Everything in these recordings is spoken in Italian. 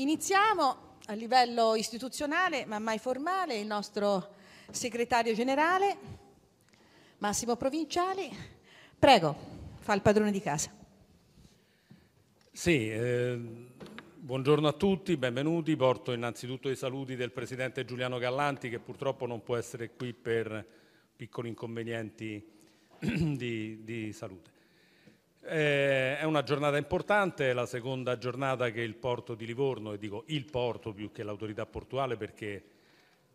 Iniziamo a livello istituzionale, ma mai formale, il nostro segretario generale, Massimo Provinciali. Prego, fa il padrone di casa. Sì, eh, buongiorno a tutti, benvenuti. Porto innanzitutto i saluti del Presidente Giuliano Gallanti, che purtroppo non può essere qui per piccoli inconvenienti di, di salute. Eh, è una giornata importante, è la seconda giornata che il porto di Livorno, e dico il porto più che l'autorità portuale perché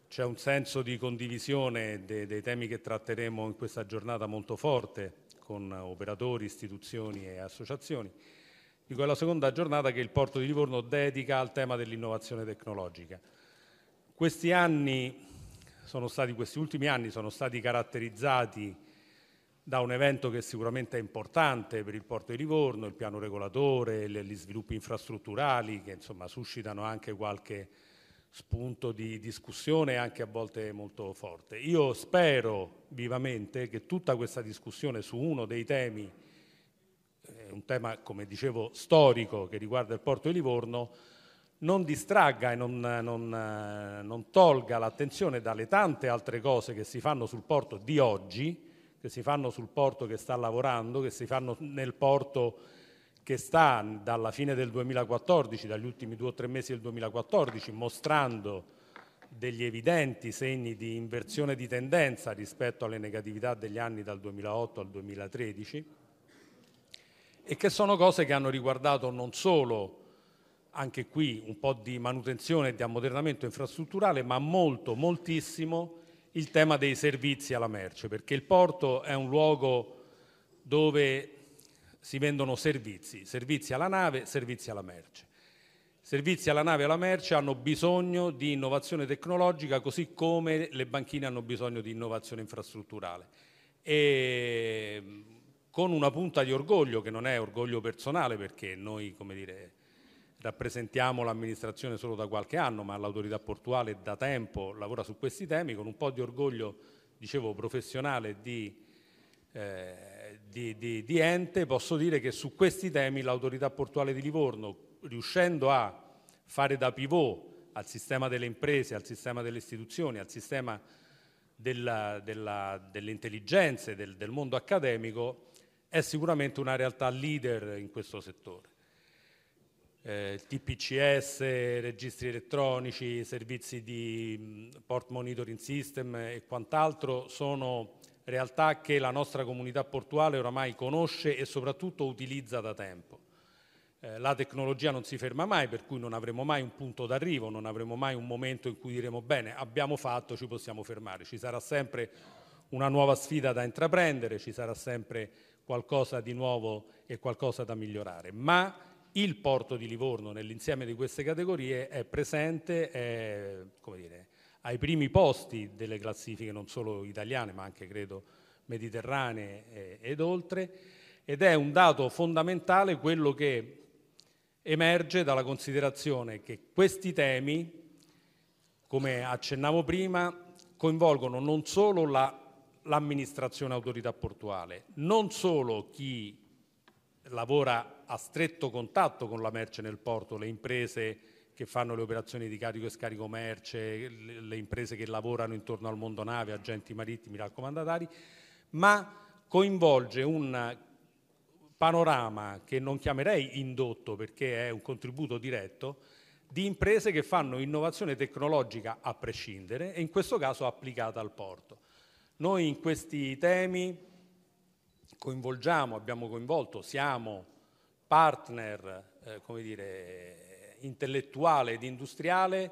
c'è un senso di condivisione dei, dei temi che tratteremo in questa giornata molto forte con operatori, istituzioni e associazioni. Dico è la seconda giornata che il porto di Livorno dedica al tema dell'innovazione tecnologica. Questi anni sono stati, questi ultimi anni sono stati caratterizzati da un evento che sicuramente è importante per il porto di Livorno, il piano regolatore, gli sviluppi infrastrutturali che insomma suscitano anche qualche spunto di discussione anche a volte molto forte. Io spero vivamente che tutta questa discussione su uno dei temi, eh, un tema come dicevo storico che riguarda il porto di Livorno, non distragga e non, non, non tolga l'attenzione dalle tante altre cose che si fanno sul porto di oggi, che si fanno sul porto che sta lavorando, che si fanno nel porto che sta dalla fine del 2014, dagli ultimi due o tre mesi del 2014, mostrando degli evidenti segni di inversione di tendenza rispetto alle negatività degli anni dal 2008 al 2013 e che sono cose che hanno riguardato non solo anche qui un po' di manutenzione e di ammodernamento infrastrutturale, ma molto, moltissimo il tema dei servizi alla merce, perché il porto è un luogo dove si vendono servizi, servizi alla nave, servizi alla merce. Servizi alla nave e alla merce hanno bisogno di innovazione tecnologica così come le banchine hanno bisogno di innovazione infrastrutturale. E mm, con una punta di orgoglio, che non è orgoglio personale perché noi, come dire, rappresentiamo l'amministrazione solo da qualche anno, ma l'autorità portuale da tempo lavora su questi temi con un po' di orgoglio, dicevo, professionale di, eh, di, di, di ente, posso dire che su questi temi l'autorità portuale di Livorno, riuscendo a fare da pivot al sistema delle imprese, al sistema delle istituzioni, al sistema della, della, delle intelligenze, del, del mondo accademico, è sicuramente una realtà leader in questo settore eh, TPCS, registri elettronici, servizi di port monitoring system e quant'altro sono realtà che la nostra comunità portuale oramai conosce e soprattutto utilizza da tempo. Eh, la tecnologia non si ferma mai, per cui non avremo mai un punto d'arrivo, non avremo mai un momento in cui diremo bene, abbiamo fatto, ci possiamo fermare. Ci sarà sempre una nuova sfida da intraprendere, ci sarà sempre qualcosa di nuovo e qualcosa da migliorare. Ma il porto di Livorno nell'insieme di queste categorie è presente è, dire, ai primi posti delle classifiche non solo italiane ma anche credo mediterranee ed oltre ed è un dato fondamentale quello che emerge dalla considerazione che questi temi, come accennavo prima, coinvolgono non solo l'amministrazione autorità portuale, non solo chi lavora a stretto contatto con la merce nel porto, le imprese che fanno le operazioni di carico e scarico merce, le imprese che lavorano intorno al mondo nave, agenti marittimi, raccomandatari, ma coinvolge un panorama che non chiamerei indotto perché è un contributo diretto di imprese che fanno innovazione tecnologica a prescindere e in questo caso applicata al porto. Noi in questi temi coinvolgiamo, abbiamo coinvolto, siamo partner eh, come dire, intellettuale ed industriale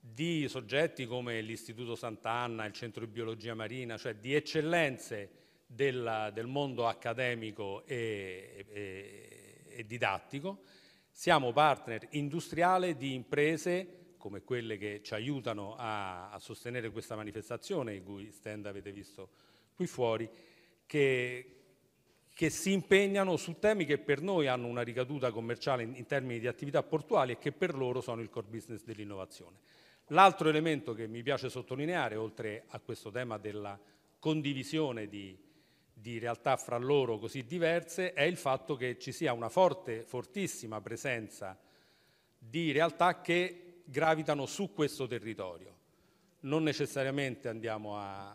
di soggetti come l'Istituto Sant'Anna, il Centro di Biologia Marina, cioè di eccellenze della, del mondo accademico e, e, e didattico. Siamo partner industriale di imprese come quelle che ci aiutano a, a, sostenere questa manifestazione, i cui stand avete visto qui fuori, che, che si impegnano su temi che per noi hanno una ricaduta commerciale in, in termini di attività portuali e che per loro sono il core business dell'innovazione. L'altro elemento che mi piace sottolineare, oltre a questo tema della condivisione di, di, realtà fra loro così diverse, è il fatto che ci sia una forte, fortissima presenza di realtà che gravitano su questo territorio. Non necessariamente andiamo a,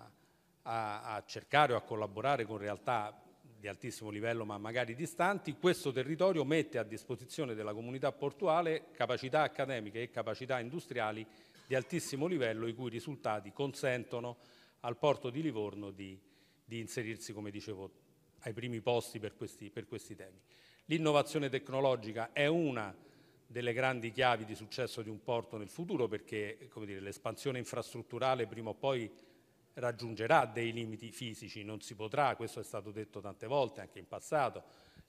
a, a cercare o a collaborare con realtà di altissimo livello ma magari distanti, questo territorio mette a disposizione della comunità portuale capacità accademiche e capacità industriali di altissimo livello i cui risultati consentono al porto di Livorno di, di inserirsi, come dicevo, ai primi posti per questi, per questi temi. L'innovazione tecnologica è una delle grandi chiavi di successo di un porto nel futuro perché l'espansione infrastrutturale prima o poi raggiungerà dei limiti fisici, non si potrà, questo è stato detto tante volte anche in passato,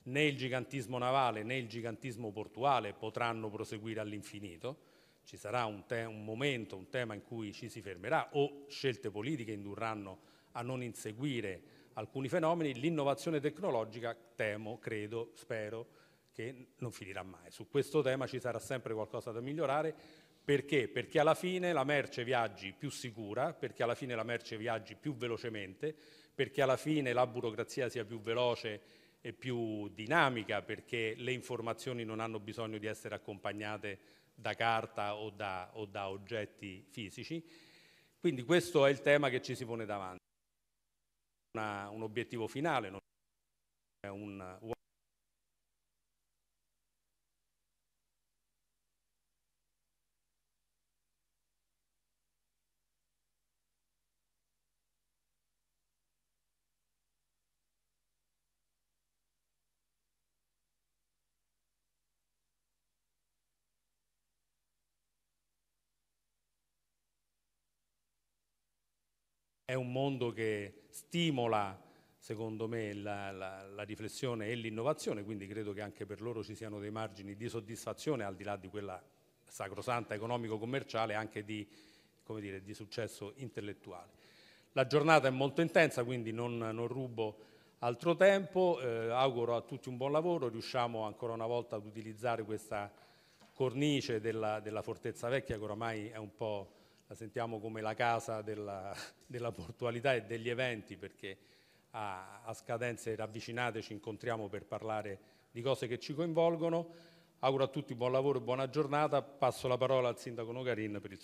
né il gigantismo navale né il gigantismo portuale potranno proseguire all'infinito, ci sarà un, te- un momento, un tema in cui ci si fermerà o scelte politiche indurranno a non inseguire alcuni fenomeni, l'innovazione tecnologica temo, credo, spero che non finirà mai. Su questo tema ci sarà sempre qualcosa da migliorare perché? Perché alla fine la merce viaggi più sicura, perché alla fine la merce viaggi più velocemente, perché alla fine la burocrazia sia più veloce e più dinamica, perché le informazioni non hanno bisogno di essere accompagnate da carta o da, o da oggetti fisici. Quindi questo è il tema che ci si pone davanti. Una, un obiettivo finale, non è un È un mondo che stimola, secondo me, la, la, la riflessione e l'innovazione, quindi credo che anche per loro ci siano dei margini di soddisfazione, al di là di quella sacrosanta economico-commerciale, anche di, dire, di, successo intellettuale. La giornata è molto intensa, quindi non, non rubo altro tempo, eh, auguro a tutti un buon lavoro, riusciamo ancora una volta ad utilizzare questa cornice della, della Fortezza Vecchia che oramai è un po' la sentiamo come la casa della, della portualità e degli eventi perché a, a scadenze ravvicinate ci incontriamo per parlare di cose che ci coinvolgono. Auguro a tutti buon lavoro e buona giornata. Passo la parola al Sindaco Nogarin per il suo...